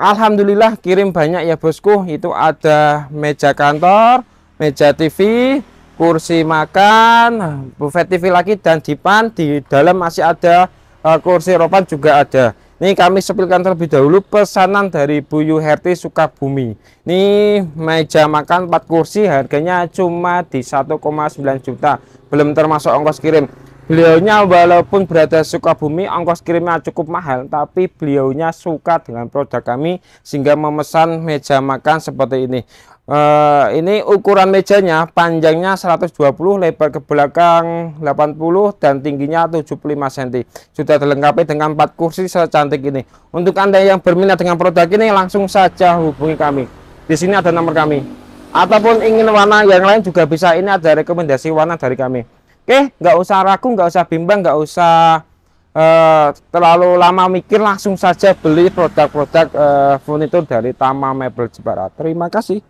Alhamdulillah kirim banyak ya bosku itu ada meja kantor meja TV kursi makan buffet TV lagi dan dipan di dalam masih ada eh, kursi ropan juga ada ini kami sepilkan terlebih dahulu pesanan dari Buyu Herti Sukabumi. Ini meja makan 4 kursi harganya cuma di 1,9 juta. Belum termasuk ongkos kirim. Beliaunya walaupun berada suka bumi, ongkos kirimnya cukup mahal, tapi beliaunya suka dengan produk kami sehingga memesan meja makan seperti ini. Uh, ini ukuran mejanya panjangnya 120, lebar ke belakang 80 dan tingginya 75 cm. Sudah dilengkapi dengan 4 kursi secantik ini. Untuk Anda yang berminat dengan produk ini langsung saja hubungi kami. Di sini ada nomor kami. Ataupun ingin warna yang lain juga bisa. Ini ada rekomendasi warna dari kami. Oke, nggak usah ragu, nggak usah bimbang, nggak usah uh, terlalu lama mikir, langsung saja beli produk-produk uh, furnitur dari Tama Mebel Jepara. Terima kasih.